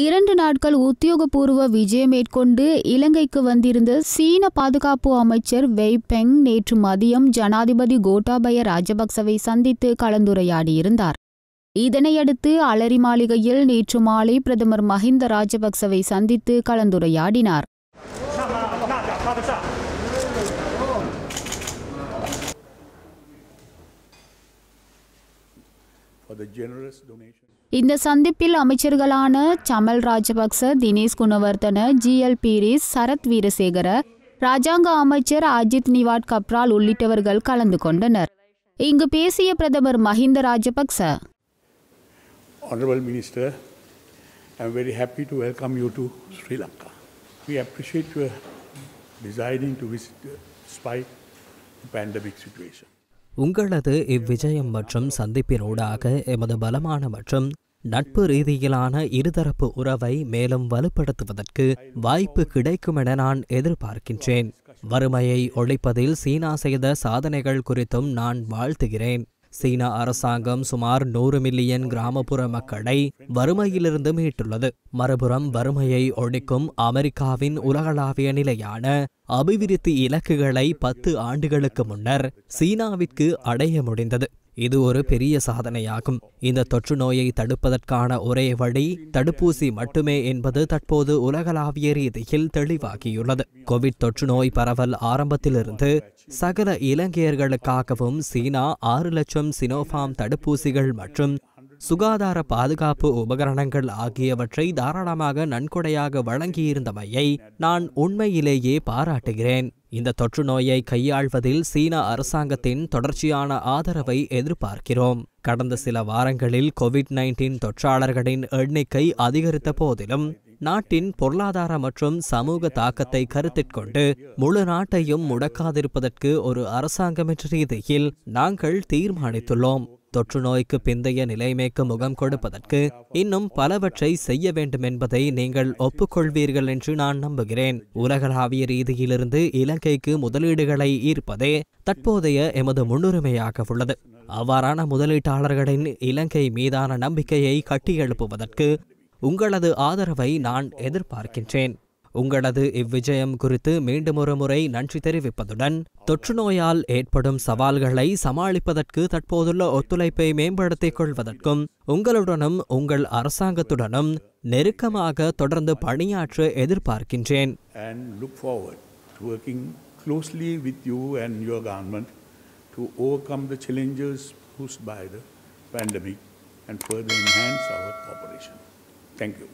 இரண்டு நாட்கள் உத்தியோகபூர்வ விஜயம் மேற்கொண்டு இலங்கைக்கு வந்திருந்த சீன பாதுகாப்பு அமைச்சர் வெய் பெங் நேற்று மதியம் ஜனாதிபதி கோட்டாபய ராஜபக்சவை சந்தித்து கலந்துரையாடியிருந்தார் இதனையடுத்து அலரி மாளிகையில் நேற்று மாலை பிரதமர் மஹிந்த ராஜபக்சவை சந்தித்து கலந்துரையாடினார் for the generous donations. இந்த சந்திப்பில் அமைச்சர்களான சமல் ராஜபக்ச தினேஷ் குணவர்தன ஜி எல் பீரிஸ் சரத் வீரசேகர ராஜாங்க அமைச்சர் அஜித் நிவாட் கப்ரால் உள்ளிட்டவர்கள் கலந்து கொண்டனர் இங்கு பேசிய பிரதமர் மஹிந்த ராஜபக்ச உங்களது இவ்விஜயம் மற்றும் சந்திப்பினூடாக எமது பலமான மற்றும் நட்பு ரீதியிலான இருதரப்பு உறவை மேலும் வலுப்படுத்துவதற்கு வாய்ப்பு கிடைக்கும் என நான் எதிர்பார்க்கின்றேன் வறுமையை ஒழிப்பதில் சீனா செய்த சாதனைகள் குறித்தும் நான் வாழ்த்துகிறேன் சீனா அரசாங்கம் சுமார் நூறு மில்லியன் கிராமப்புற மக்களை வறுமையிலிருந்து மீட்டுள்ளது மறுபுறம் வறுமையை ஒழிக்கும் அமெரிக்காவின் உலகளாவிய நிலையான அபிவிருத்தி இலக்குகளை பத்து ஆண்டுகளுக்கு முன்னர் சீனாவிற்கு அடைய முடிந்தது இது ஒரு பெரிய சாதனையாகும் இந்த தொற்று நோயை தடுப்பதற்கான ஒரே வழி தடுப்பூசி மட்டுமே என்பது தற்போது உலகளாவிய ரீதியில் தெளிவாகியுள்ளது கோவிட் தொற்று நோய் பரவல் ஆரம்பத்திலிருந்து சகல இலங்கையர்களுக்காகவும் சீனா ஆறு லட்சம் சினோஃபார்ம் தடுப்பூசிகள் மற்றும் சுகாதார பாதுகாப்பு உபகரணங்கள் ஆகியவற்றை தாராளமாக நன்கொடையாக வழங்கியிருந்தமையை நான் உண்மையிலேயே பாராட்டுகிறேன் இந்த தொற்று நோயை கையாள்வதில் சீன அரசாங்கத்தின் தொடர்ச்சியான ஆதரவை எதிர்பார்க்கிறோம் கடந்த சில வாரங்களில் கோவிட் நைன்டீன் தொற்றாளர்களின் எண்ணிக்கை அதிகரித்த போதிலும் நாட்டின் பொருளாதார மற்றும் சமூக தாக்கத்தை கருத்திற்கொண்டு முழு நாட்டையும் முடக்காதிருப்பதற்கு ஒரு அரசாங்கமற்ற ரீதியில் நாங்கள் தீர்மானித்துள்ளோம் தொற்று நோய்க்கு பிந்தைய நிலைமைக்கு முகம் கொடுப்பதற்கு இன்னும் பலவற்றை செய்ய வேண்டும் என்பதை நீங்கள் ஒப்புக்கொள்வீர்கள் என்று நான் நம்புகிறேன் உலகளாவிய ரீதியிலிருந்து இலங்கைக்கு முதலீடுகளை ஈர்ப்பதே தற்போதைய எமது முன்னுரிமையாக உள்ளது அவ்வாறான முதலீட்டாளர்களின் இலங்கை மீதான நம்பிக்கையை கட்டியெழுப்புவதற்கு உங்களது ஆதரவை நான் எதிர்பார்க்கின்றேன் உங்களது இவ்விஜயம் குறித்து மீண்டும் ஒரு முறை நன்றி தெரிவிப்பதுடன் தொற்று நோயால் ஏற்படும் சவால்களை சமாளிப்பதற்கு தற்போதுள்ள ஒத்துழைப்பை மேம்படுத்திக் கொள்வதற்கும் உங்களுடனும் உங்கள் அரசாங்கத்துடனும் நெருக்கமாக தொடர்ந்து பணியாற்ற எதிர்பார்க்கின்றேன் closely with you and your government to overcome the challenges posed by the pandemic and further enhance our cooperation. Thank you.